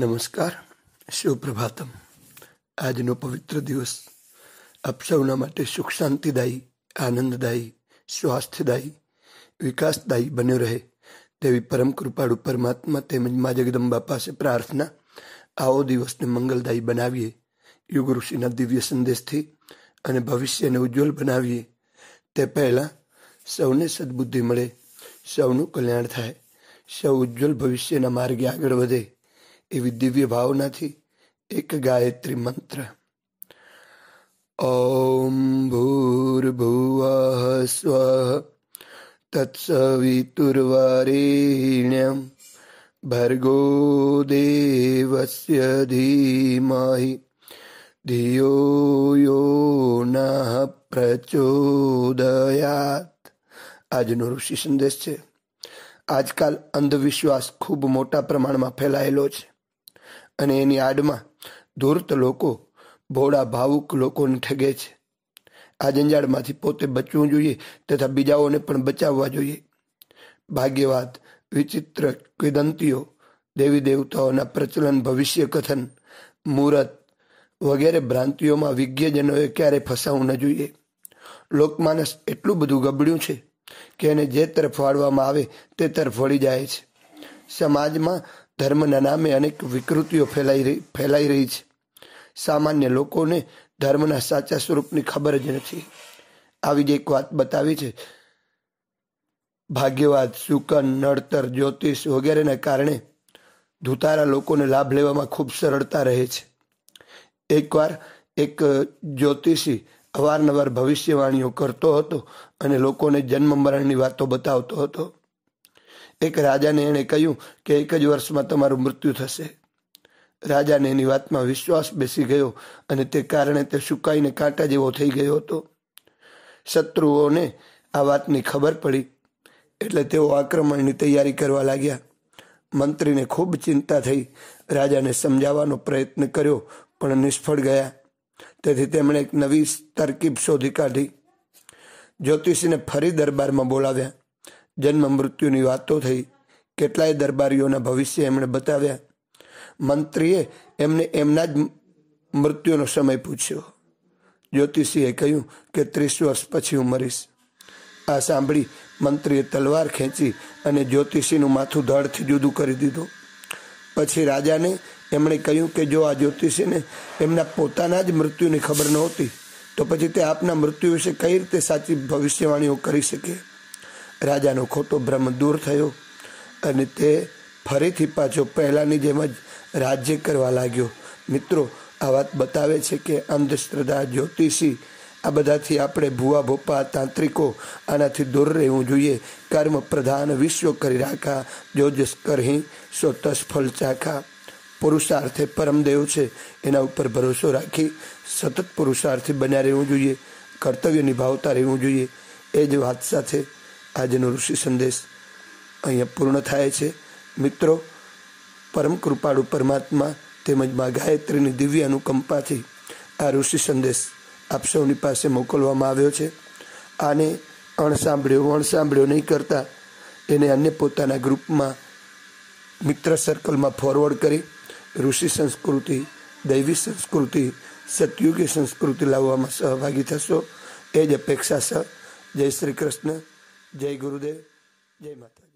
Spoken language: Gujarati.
નમસ્કાર શિવપ્રભાતમ આજનો પવિત્ર દિવસ આપ સૌના માટે સુખ શાંતિદાયી આનંદદાયી સ્વાસ્થ્યદાયી વિકાસદાયી બન્યો રહે તેવી પરમ કૃપાળુ પરમાત્મા તેમજ મા જગદંબા પાસે પ્રાર્થના આવો દિવસને મંગલદાયી બનાવીએ યુગ ઋષિના દિવ્ય સંદેશથી અને ભવિષ્યને ઉજ્જવલ બનાવીએ તે પહેલાં સૌને સદબુદ્ધિ મળે સૌનું કલ્યાણ થાય સૌ ઉજ્જવલ ભવિષ્યના માર્ગે આગળ વધે એવી દિવ્ય ભાવનાથી એક ગાયત્રી મંત્ર ઓમ ભૂર્ભુવ સ્વ તત્સવિતુર્વરેણ્યમ ભર્ગો દેવસ્ય ધીમહિ ધિયો યો ન પ્રચોદયાત આજનો ઋષિ સંદેશ છે આજકાલ અંધવિશ્વાસ ખૂબ મોટા પ્રમાણમાં ફેલાયેલો છે અને એની આડમાં ધૂર્ત લોકો ભોળા ભાવુક લોકોને ઠગે છે આ જંજાળમાંથી પોતે બચવું જોઈએ તથા બીજાઓને પણ બચાવવા જોઈએ ભાગ્યવાદ વિચિત્ર કિદંતીઓ દેવી દેવતાઓના પ્રચલન ભવિષ્ય કથન મુહૂર્ત વગેરે ભ્રાંતિઓમાં વિજ્ઞજનોએ ક્યારે ફસાવું ન જોઈએ લોકમાનસ એટલું બધું ગબડ્યું છે કે એને જે તરફ વાળવામાં આવે તે તરફ વળી જાય છે સમાજમાં ધર્મના નામે અનેક વિકૃતિઓ ફેલાઈ રહી ફેલાઈ રહી છે સામાન્ય લોકોને ધર્મના સાચા સ્વરૂપની ખબર જ નથી આવી જ એક વાત બતાવી છે ભાગ્યવાદ શુકન નડતર જ્યોતિષ વગેરેના કારણે ધૂતારા લોકોને લાભ લેવામાં ખૂબ સરળતા રહે છે એકવાર એક જ્યોતિષી અવારનવાર ભવિષ્યવાણીઓ કરતો હતો અને લોકોને જન્મ મરણની વાતો બતાવતો હતો એક રાજાને એણે કહ્યું કે એક જ વર્ષમાં તમારું મૃત્યુ થશે રાજાને એની વાતમાં વિશ્વાસ બેસી ગયો અને તે કારણે તે સુકાઈને કાંટા જેવો થઈ ગયો હતો શત્રુઓને આ વાતની ખબર પડી એટલે તેઓ આક્રમણની તૈયારી કરવા લાગ્યા મંત્રીને ખૂબ ચિંતા થઈ રાજાને સમજાવવાનો પ્રયત્ન કર્યો પણ નિષ્ફળ ગયા તેથી તેમણે એક નવી તરકીબ શોધી કાઢી જ્યોતિષીને ફરી દરબારમાં બોલાવ્યા જન્મ મૃત્યુની વાતો થઈ કેટલાય દરબારીઓના ભવિષ્ય એમણે બતાવ્યા મંત્રીએ એમને એમના જ મૃત્યુનો સમય પૂછ્યો જ્યોતિષીએ કહ્યું કે ત્રીસ વર્ષ પછી હું મરીશ આ સાંભળી મંત્રીએ તલવાર ખેંચી અને જ્યોતિષીનું માથું ધડથી જુદું કરી દીધું પછી રાજાને એમણે કહ્યું કે જો આ જ્યોતિષીને એમના પોતાના જ મૃત્યુની ખબર નહોતી તો પછી તે આપના મૃત્યુ વિશે કઈ રીતે સાચી ભવિષ્યવાણીઓ કરી શકે રાજાનો ખોટો ભ્રમ દૂર થયો અને તે ફરીથી પાછો પહેલાંની જેમ જ રાજ્ય કરવા લાગ્યો મિત્રો આ વાત બતાવે છે કે અંધશ્રદ્ધા જ્યોતિષી આ બધાથી આપણે ભૂવા ભોપા તાંત્રિકો આનાથી દૂર રહેવું જોઈએ કર્મ પ્રધાન વિશ્વ કરી રાખા જોજસ કરહી સો તસફલ ચાખા પુરુષાર્થે પરમદેવ છે એના ઉપર ભરોસો રાખી સતત પુરુષાર્થી બન્યા રહેવું જોઈએ કર્તવ્ય નિભાવતા રહેવું જોઈએ એ જ વાત સાથે આજનો ઋષિ સંદેશ અહીંયા પૂર્ણ થાય છે મિત્રો પરમ કૃપાળુ પરમાત્મા તેમજ મા ગાયત્રીની દિવ્ય અનુકંપાથી આ ઋષિ સંદેશ આપ સૌની પાસે મોકલવામાં આવ્યો છે આને અણસાંભળ્યો અણસાંભળ્યો નહીં કરતા એને અન્ય પોતાના ગ્રુપમાં મિત્ર સર્કલમાં ફોરવર્ડ કરી ઋષિ સંસ્કૃતિ દૈવી સંસ્કૃતિ સતયુગી સંસ્કૃતિ લાવવામાં સહભાગી થશો એ જ અપેક્ષા સહ જય શ્રી કૃષ્ણ જય ગુરુદેવ જય માતાજી